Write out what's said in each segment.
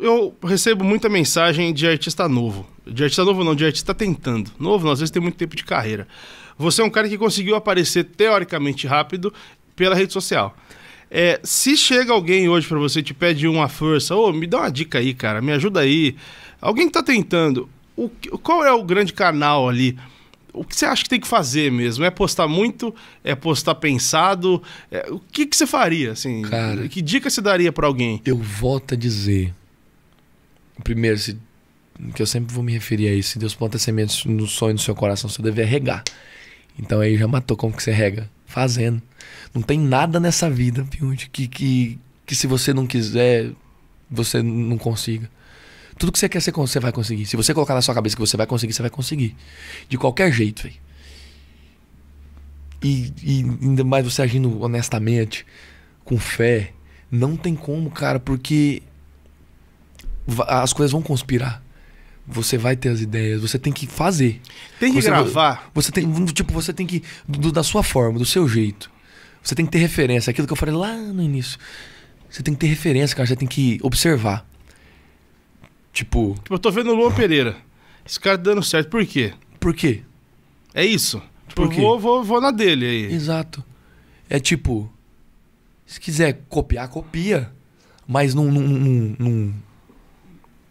eu recebo muita mensagem de artista novo. De artista novo não, de artista tentando. Novo, não, às vezes tem muito tempo de carreira. Você é um cara que conseguiu aparecer teoricamente rápido pela rede social. É, se chega alguém hoje para você te pede uma força, ô, oh, me dá uma dica aí, cara, me ajuda aí. Alguém que tá tentando, o, qual é o grande canal ali? O que você acha que tem que fazer mesmo? É postar muito? É postar pensado? É, o que, que você faria, assim? Cara, que dica você daria para alguém? Eu volto a dizer, primeiro, se, que eu sempre vou me referir a isso, se Deus planta sementes no sonho do seu coração, você deve regar. Então aí já matou como que você rega? Fazendo. Não tem nada nessa vida, Piunte, que, que, que se você não quiser, você não consiga. Tudo que você quer, você vai conseguir. Se você colocar na sua cabeça que você vai conseguir, você vai conseguir. De qualquer jeito, velho. E, e, ainda mais você agindo honestamente, com fé, não tem como, cara, porque as coisas vão conspirar. Você vai ter as ideias, você tem que fazer. Tem que você, gravar. Você tem, tipo, você tem que do, da sua forma, do seu jeito. Você tem que ter referência, aquilo que eu falei lá no início. Você tem que ter referência, cara, você tem que observar. Tipo, tipo eu tô vendo o Luan Pereira. Esse cara tá dando certo, por quê? Por quê? É isso. Tipo, por quê? Vou, vou, vou na dele aí. Exato. É tipo, se quiser copiar, copia. Mas não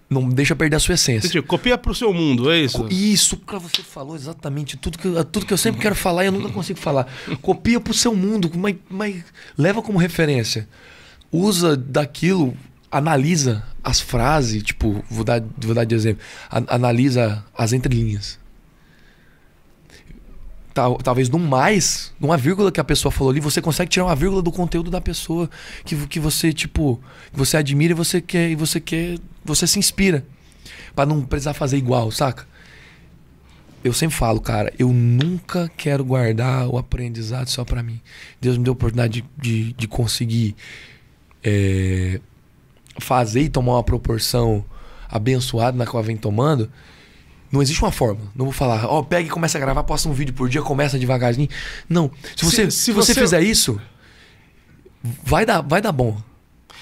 não deixa perder a sua essência. Entendi. Copia pro seu mundo, é isso? Isso, cara, você falou exatamente tudo que, eu, tudo que eu sempre quero falar e eu nunca consigo falar. Copia pro seu mundo, mas, mas leva como referência. Usa daquilo, analisa as frases, tipo, vou dar, vou dar de exemplo. A, analisa as entrelinhas tal, talvez num mais, numa vírgula que a pessoa falou ali, você consegue tirar uma vírgula do conteúdo da pessoa que, que você, tipo, você admira e você quer, e você quer, você se inspira. para não precisar fazer igual, saca? Eu sempre falo, cara, eu nunca quero guardar o aprendizado só para mim. Deus me deu a oportunidade de, de, de conseguir é, fazer e tomar uma proporção abençoada na qual vem tomando não existe uma fórmula. Não vou falar, ó, oh, pega e começa a gravar, posta um vídeo por dia, começa devagarzinho. Não. Se você, se, se, se você, você, fizer isso, vai dar, vai dar bom.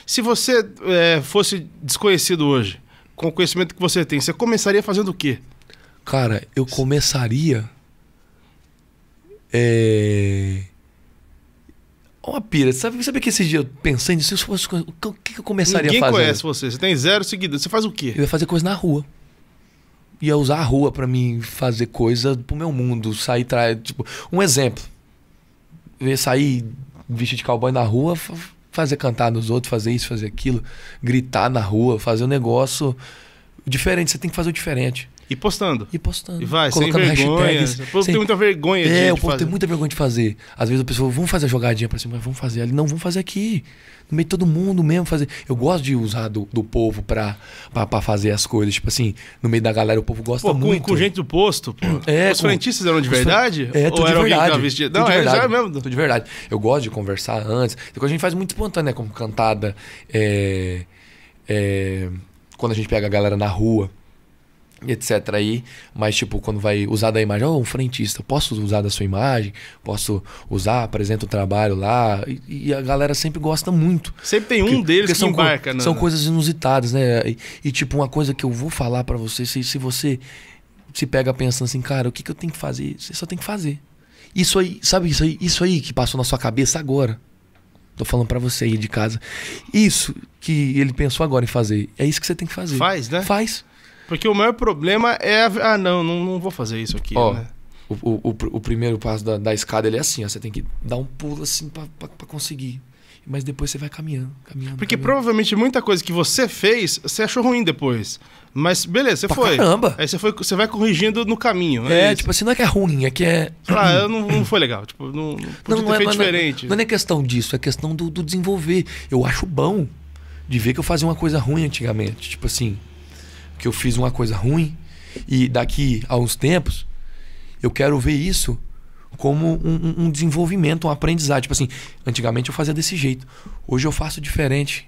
Se você é, fosse desconhecido hoje, com o conhecimento que você tem, você começaria fazendo o quê? Cara, eu começaria. É. Uma pira. Sabe, sabe que esses dias eu pensei nisso? O que, que eu começaria a fazer? Ninguém conhece você. Você tem zero seguidores. Você faz o quê? Eu ia fazer coisa na rua ia usar a rua para mim fazer coisa pro meu mundo, sair tra... tipo, um exemplo. Eu ia sair vestido de cowboy na rua, fazer cantar nos outros, fazer isso, fazer aquilo, gritar na rua, fazer um negócio diferente, você tem que fazer o diferente. E postando. E postando. E vai, Colocando sem vergonha. Hashtags, o povo sem... tem muita vergonha é, de É, o povo fazer. tem muita vergonha de fazer. Às vezes a pessoa, vamos fazer a jogadinha pra cima, mas vamos fazer ali. Não, vamos fazer aqui. No meio de todo mundo mesmo fazer. Eu gosto de usar do, do povo pra, pra, pra fazer as coisas. Tipo assim, no meio da galera o povo gosta pô, com, muito. Com gente do posto, pô. É, os com, frentistas eram de verdade? É, tô de verdade. Não, é verdade. É mesmo. Tô de verdade. Eu gosto de conversar antes. Depois a gente faz muito espontânea, como cantada. É, é, quando a gente pega a galera na rua etc aí, mas tipo, quando vai usar da imagem, oh, um frentista, posso usar da sua imagem, posso usar, apresenta o trabalho lá, e, e, a galera sempre gosta muito. Sempre tem um porque, deles porque que são embarca, co né? São coisas inusitadas, né? E, e, tipo, uma coisa que eu vou falar para você, se, se você se pega pensando assim, cara, o que, que eu tenho que fazer? Você só tem que fazer. Isso aí, sabe isso aí? Isso aí que passou na sua cabeça agora. Tô falando para você aí de casa. Isso que ele pensou agora em fazer, é isso que você tem que fazer. Faz, né? Faz. Porque o maior problema é. A... Ah, não, não, não vou fazer isso aqui. Ó, né? o, o, o, o, primeiro passo da, da, escada ele é assim, ó, você tem que dar um pulo assim para conseguir. Mas depois você vai caminhando, caminhando. Porque caminhando. provavelmente muita coisa que você fez, você achou ruim depois. Mas beleza, você pra foi. Caramba! Aí você, foi, você vai corrigindo no caminho, né? É, é tipo assim, não é que é ruim, é que é. Ah, não, não foi legal. Tipo, não, não, não, é, não é, diferente. Não, não, é questão disso, é questão do, do desenvolver. Eu acho bom de ver que eu fazia uma coisa ruim antigamente. Tipo assim, que eu fiz uma coisa ruim e daqui a uns tempos eu quero ver isso como um, um desenvolvimento, um aprendizado. Tipo assim, antigamente eu fazia desse jeito, hoje eu faço diferente,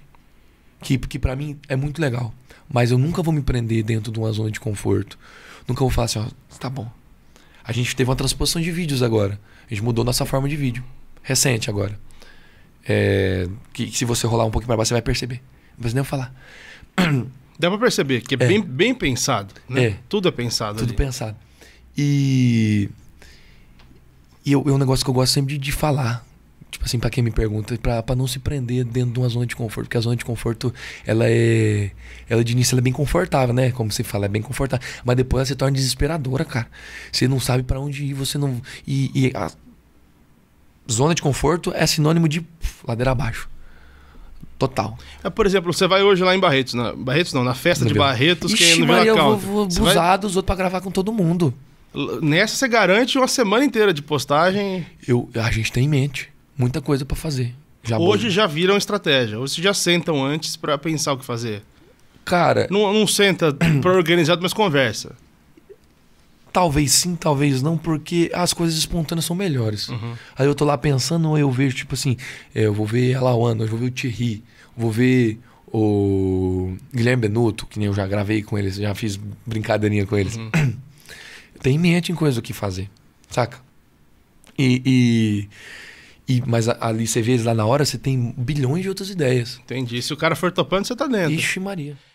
que, que para mim é muito legal. Mas eu nunca vou me prender dentro de uma zona de conforto. Nunca vou falar assim, ó, tá bom. A gente teve uma transposição de vídeos agora. A gente mudou nossa forma de vídeo. Recente agora. É, que, que, se você rolar um pouquinho para baixo, você vai perceber. Não precisa nem falar. Dá para perceber que é, é, Bem, bem pensado. Né? É. Tudo é pensado. Tudo ali. pensado. E. E eu, é um negócio que eu gosto sempre de, de falar. Tipo assim, para quem me pergunta, para não se prender dentro de uma zona de conforto. Porque a zona de conforto, ela é. Ela de início ela é bem confortável, né? Como você fala, é bem confortável. Mas depois ela se torna desesperadora, cara. Você não sabe para onde ir, você não. E, e a zona de conforto é sinônimo de ladeira abaixo. Total. É, por exemplo, você vai hoje lá em Barretos. Na, Barretos não, na festa de Barretos, quem é no Vila eu Counter. vou, vou abusar dos outros pra gravar com todo mundo. Nessa você garante uma semana inteira de postagem. Eu, a gente tem em mente muita coisa para fazer. Já hoje boa. já viram estratégia. Hoje vocês já sentam antes para pensar o que fazer. Cara. Não, não senta pra organizado, mas conversa. Talvez sim, talvez não, porque as coisas espontâneas são melhores. Uhum. Aí eu tô lá pensando, eu vejo, tipo assim, é, eu vou ver a Lawana, eu vou ver o Thierry, vou ver o Guilherme Benuto, que nem eu já gravei com eles, já fiz brincadeirinha com eles. Uhum. Tem em mente em coisa o que fazer, saca? E, e, e, mas ali você vê eles lá na hora, você tem bilhões de outras ideias. Entendi. Se o cara for topando, você tá dentro. Ixi, Maria.